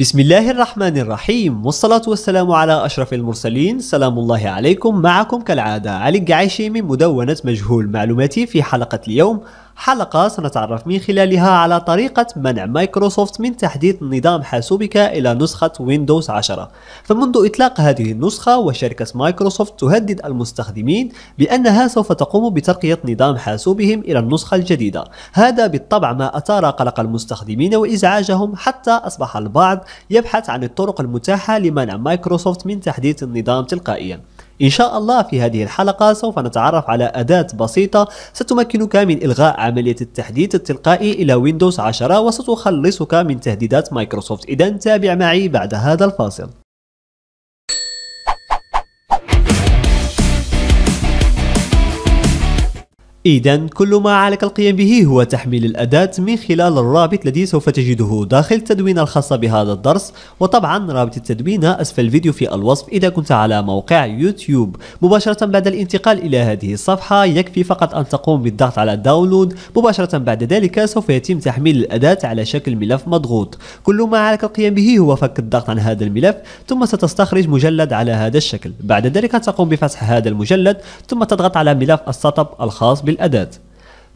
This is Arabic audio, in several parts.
بسم الله الرحمن الرحيم والصلاة والسلام على أشرف المرسلين سلام الله عليكم معكم كالعادة علي الجعيشي من مدونة مجهول معلوماتي في حلقة اليوم حلقة سنتعرف من خلالها على طريقة منع مايكروسوفت من تحديث نظام حاسوبك إلى نسخة ويندوز 10 فمنذ إطلاق هذه النسخة وشركة مايكروسوفت تهدد المستخدمين بأنها سوف تقوم بترقية نظام حاسوبهم إلى النسخة الجديدة هذا بالطبع ما أثار قلق المستخدمين وإزعاجهم حتى أصبح البعض يبحث عن الطرق المتاحة لمنع مايكروسوفت من تحديث النظام تلقائيا إن شاء الله في هذه الحلقة سوف نتعرف على أداة بسيطة ستمكنك من إلغاء عملية التحديث التلقائي إلى ويندوز 10 وستخلصك من تهديدات مايكروسوفت إذا تابع معي بعد هذا الفاصل إذا كل ما عليك القيام به هو تحميل الأداة من خلال الرابط الذي سوف تجده داخل التدوينة الخاصة بهذا الدرس وطبعا رابط التدوينة أسفل الفيديو في الوصف إذا كنت على موقع يوتيوب مباشرة بعد الانتقال إلى هذه الصفحة يكفي فقط أن تقوم بالضغط على داونلود مباشرة بعد ذلك سوف يتم تحميل الأداة على شكل ملف مضغوط كل ما عليك القيام به هو فك الضغط عن هذا الملف ثم ستستخرج مجلد على هذا الشكل بعد ذلك تقوم بفتح هذا المجلد ثم تضغط على ملف السطب الخاص بال بالأداة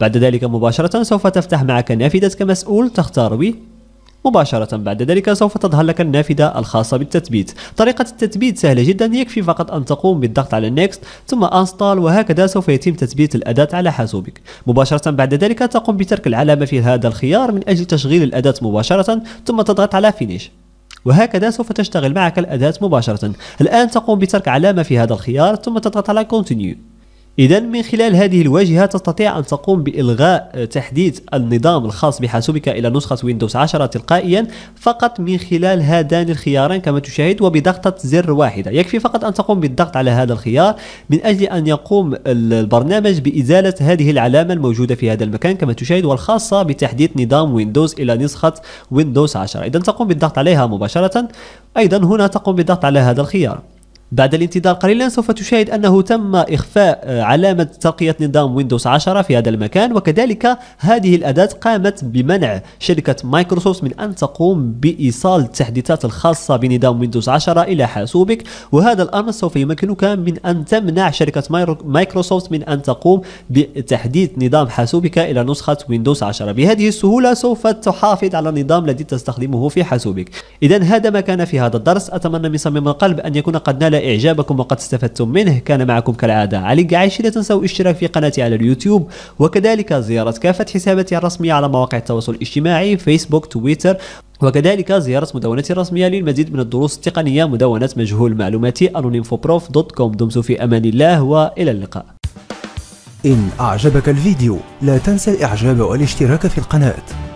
بعد ذلك مباشرة سوف تفتح معك نافذة كمسؤول تختار به مباشرة بعد ذلك سوف تظهر لك النافذة الخاصة بالتثبيت طريقة التثبيت سهلة جدا يكفي فقط أن تقوم بالضغط على Next ثم انستال وهكذا سوف يتم تثبيت الأداة على حاسوبك مباشرة بعد ذلك تقوم بترك العلامة في هذا الخيار من أجل تشغيل الأداة مباشرة ثم تضغط على Finish وهكذا سوف تشتغل معك الأداة مباشرة الآن تقوم بترك علامة في هذا الخيار ثم تضغط على Continue إذا من خلال هذه الواجهة تستطيع أن تقوم بإلغاء تحديث النظام الخاص بحاسوبك إلى نسخة ويندوز 10 تلقائيا فقط من خلال هذان الخيارين كما تشاهد وبضغطة زر واحدة يكفي فقط أن تقوم بالضغط على هذا الخيار من أجل أن يقوم البرنامج بإزالة هذه العلامة الموجودة في هذا المكان كما تشاهد والخاصة بتحديث نظام ويندوز إلى نسخة ويندوز 10 إذا تقوم بالضغط عليها مباشرة أيضا هنا تقوم بالضغط على هذا الخيار بعد الانتظار قليلا سوف تشاهد أنه تم إخفاء آه، علامة ترقيه نظام ويندوز 10 في هذا المكان وكذلك هذه الأداة قامت بمنع شركة مايكروسوفت من أن تقوم بإيصال التحديثات الخاصة بنظام ويندوز 10 إلى حاسوبك وهذا الأمر سوف يمكنك من أن تمنع شركة مايكروسوفت من أن تقوم بتحديث نظام حاسوبك إلى نسخة ويندوز 10 بهذه السهولة سوف تحافظ على النظام الذي تستخدمه في حاسوبك إذا هذا ما كان في هذا الدرس أتمنى من صميم القلب أن يكون قد نال إعجابكم وقد استفدتم منه كان معكم كالعادة علي قعيش لا تنسوا الاشتراك في قناتي على اليوتيوب وكذلك زيارة كافة حساباتي الرسمية على مواقع التواصل الاجتماعي فيسبوك تويتر وكذلك زيارة مدونتي الرسمية للمزيد من الدروس التقنية مدونة مجهول معلوماتي anonymfoprof.com دمتم في أمان الله وإلى اللقاء إن أعجبك الفيديو لا تنسى الإعجاب والاشتراك في القناة